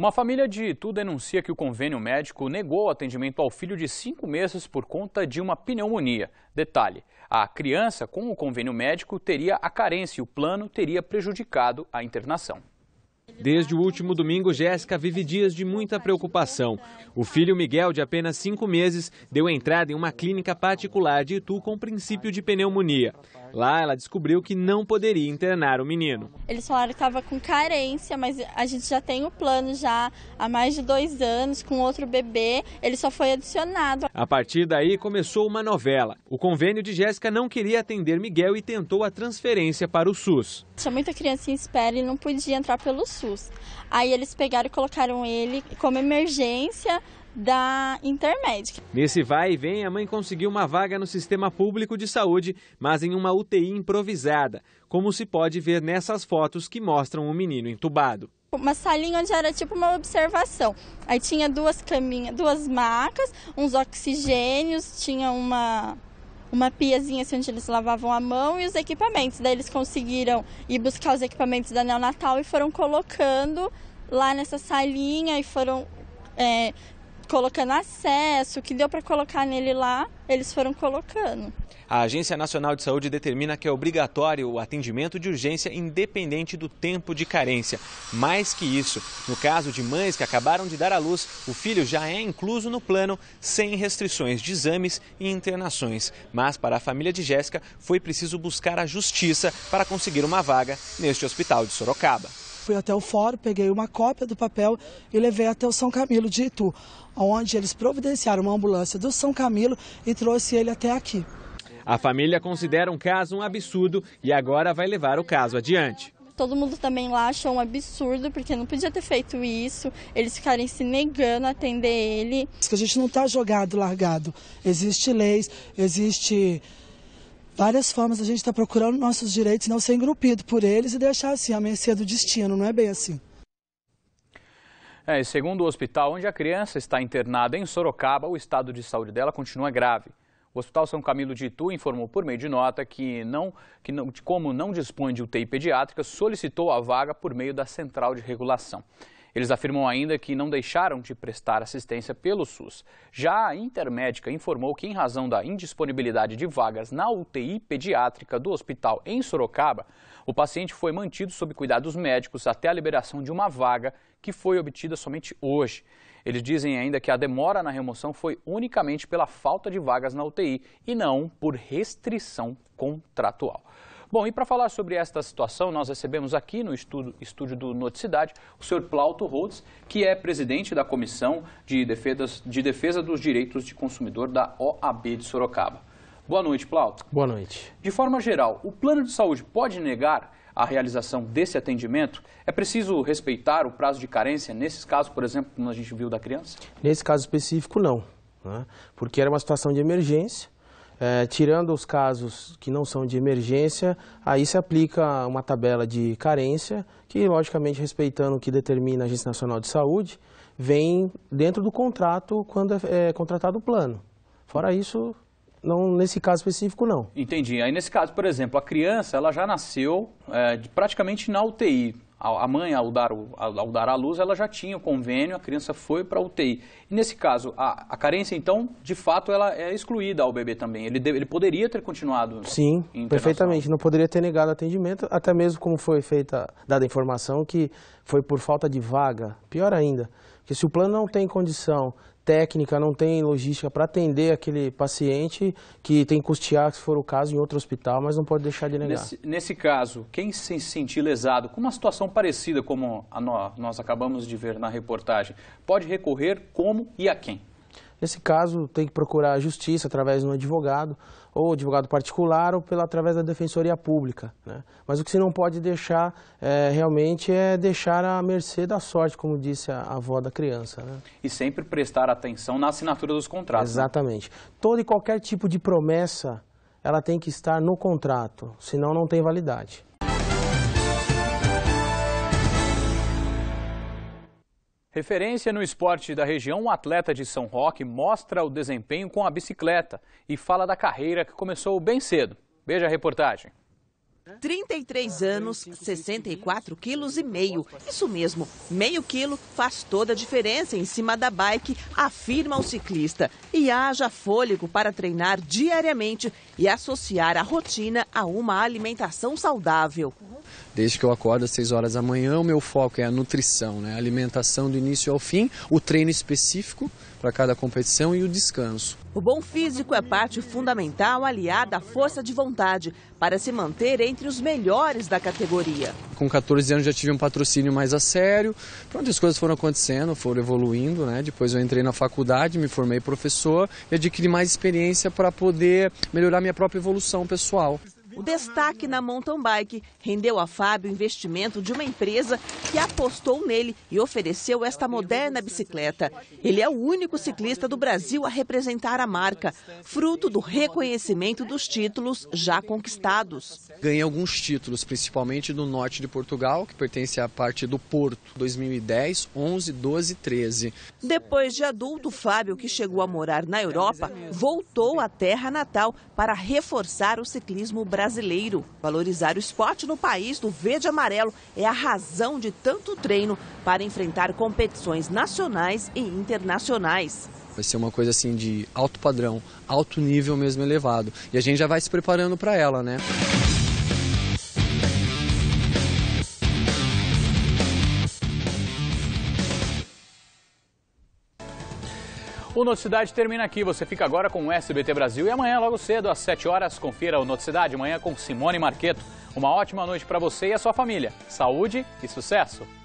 Uma família de Itu denuncia que o convênio médico negou atendimento ao filho de cinco meses por conta de uma pneumonia. Detalhe: a criança com o convênio médico teria a carência e o plano teria prejudicado a internação. Desde o último domingo, Jéssica vive dias de muita preocupação. O filho Miguel, de apenas cinco meses, deu entrada em uma clínica particular de Itu com princípio de pneumonia. Lá, ela descobriu que não poderia internar o menino. Eles falaram que estava com carência, mas a gente já tem o plano já há mais de dois anos com outro bebê. Ele só foi adicionado. A partir daí, começou uma novela. O convênio de Jéssica não queria atender Miguel e tentou a transferência para o SUS. Tinha muita criança em espera e não podia entrar pelo SUS. SUS. Aí eles pegaram e colocaram ele como emergência da Intermédica. Nesse vai e vem, a mãe conseguiu uma vaga no sistema público de saúde, mas em uma UTI improvisada, como se pode ver nessas fotos que mostram o menino entubado. Uma salinha onde era tipo uma observação. Aí tinha duas caminhas, duas macas, uns oxigênios, tinha uma uma piazinha assim, onde eles lavavam a mão e os equipamentos. Daí eles conseguiram ir buscar os equipamentos da neonatal e foram colocando lá nessa salinha e foram é, colocando acesso, o que deu para colocar nele lá, eles foram colocando. A Agência Nacional de Saúde determina que é obrigatório o atendimento de urgência independente do tempo de carência. Mais que isso, no caso de mães que acabaram de dar à luz, o filho já é incluso no plano sem restrições de exames e internações. Mas para a família de Jéssica, foi preciso buscar a justiça para conseguir uma vaga neste hospital de Sorocaba fui até o fórum, peguei uma cópia do papel e levei até o São Camilo de Itu, onde eles providenciaram uma ambulância do São Camilo e trouxe ele até aqui. A família considera um caso um absurdo e agora vai levar o caso adiante. Todo mundo também lá achou um absurdo, porque não podia ter feito isso, eles ficarem se negando a atender ele. A gente não está jogado, largado. Existem leis, existe várias formas a gente está procurando nossos direitos, não ser engrupido por eles e deixar assim, a mercê do destino, não é bem assim. É, segundo o hospital onde a criança está internada em Sorocaba, o estado de saúde dela continua grave. O Hospital São Camilo de Itu informou por meio de nota que, não, que não, como não dispõe de UTI pediátrica, solicitou a vaga por meio da central de regulação. Eles afirmam ainda que não deixaram de prestar assistência pelo SUS. Já a Intermédica informou que, em razão da indisponibilidade de vagas na UTI pediátrica do hospital em Sorocaba, o paciente foi mantido sob cuidados médicos até a liberação de uma vaga que foi obtida somente hoje. Eles dizem ainda que a demora na remoção foi unicamente pela falta de vagas na UTI e não por restrição contratual. Bom, e para falar sobre esta situação, nós recebemos aqui no estudo, estúdio do Noticidade o senhor Plauto Rhodes, que é presidente da Comissão de, Defedas, de Defesa dos Direitos de Consumidor da OAB de Sorocaba. Boa noite, Plauto. Boa noite. De forma geral, o plano de saúde pode negar a realização desse atendimento? É preciso respeitar o prazo de carência, nesses casos, por exemplo, como a gente viu da criança? Nesse caso específico, não. Né? Porque era uma situação de emergência, é, tirando os casos que não são de emergência, aí se aplica uma tabela de carência, que logicamente respeitando o que determina a Agência Nacional de Saúde, vem dentro do contrato quando é, é contratado o plano. Fora isso, não nesse caso específico não. Entendi. Aí nesse caso, por exemplo, a criança ela já nasceu é, praticamente na UTI a mãe, ao dar, ao dar à luz, ela já tinha o convênio, a criança foi para a UTI. E nesse caso, a, a, carência, então, de fato, ela é excluída ao bebê também. Ele, ele poderia ter continuado. Sim, perfeitamente. Não poderia ter negado atendimento, até mesmo como foi feita, dada a informação, que foi por falta de vaga. Pior ainda, porque se o plano não tem condição técnica, não tem logística para atender aquele paciente que tem que custear, se for o caso, em outro hospital, mas não pode deixar de negar. Nesse, nesse caso, quem se sentir lesado com uma situação parecida como a nós, nós acabamos de ver na reportagem, pode recorrer como e a quem? Nesse caso, tem que procurar a justiça através de um advogado ou advogado particular ou pela, através da defensoria pública. Né? Mas o que você não pode deixar é, realmente é deixar à mercê da sorte, como disse a, a avó da criança. Né? E sempre prestar atenção na assinatura dos contratos. Né? Exatamente. Né? Todo e qualquer tipo de promessa, ela tem que estar no contrato, senão não tem validade. Referência no esporte da região, um atleta de São Roque mostra o desempenho com a bicicleta e fala da carreira que começou bem cedo. Veja a reportagem. 33 ah, anos, 64 quilos e meio. Isso mesmo, meio quilo faz toda a diferença em cima da bike, afirma o ciclista. E haja fôlego para treinar diariamente e associar a rotina a uma alimentação saudável. Desde que eu acordo às 6 horas da manhã, o meu foco é a nutrição, né? a alimentação do início ao fim, o treino específico para cada competição e o descanso. O bom físico é parte fundamental aliada à força de vontade para se manter entre os melhores da categoria. Com 14 anos já tive um patrocínio mais a sério. Pronto, as coisas foram acontecendo, foram evoluindo, né? Depois eu entrei na faculdade, me formei professor e adquiri mais experiência para poder melhorar minha própria evolução pessoal. O destaque na mountain bike rendeu a Fábio investimento de uma empresa que apostou nele e ofereceu esta moderna bicicleta. Ele é o único ciclista do Brasil a representar a marca, fruto do reconhecimento dos títulos já conquistados. Ganhei alguns títulos, principalmente do norte de Portugal, que pertence à parte do Porto, 2010, 11, 12 e 13. Depois de adulto, Fábio, que chegou a morar na Europa, voltou à terra natal para reforçar o ciclismo brasileiro brasileiro. Valorizar o esporte no país do verde amarelo é a razão de tanto treino para enfrentar competições nacionais e internacionais. Vai ser uma coisa assim de alto padrão, alto nível mesmo elevado. E a gente já vai se preparando para ela, né? O Noticidade termina aqui. Você fica agora com o SBT Brasil e amanhã, logo cedo, às 7 horas, confira o Noticidade. Amanhã com Simone Marqueto. Uma ótima noite para você e a sua família. Saúde e sucesso!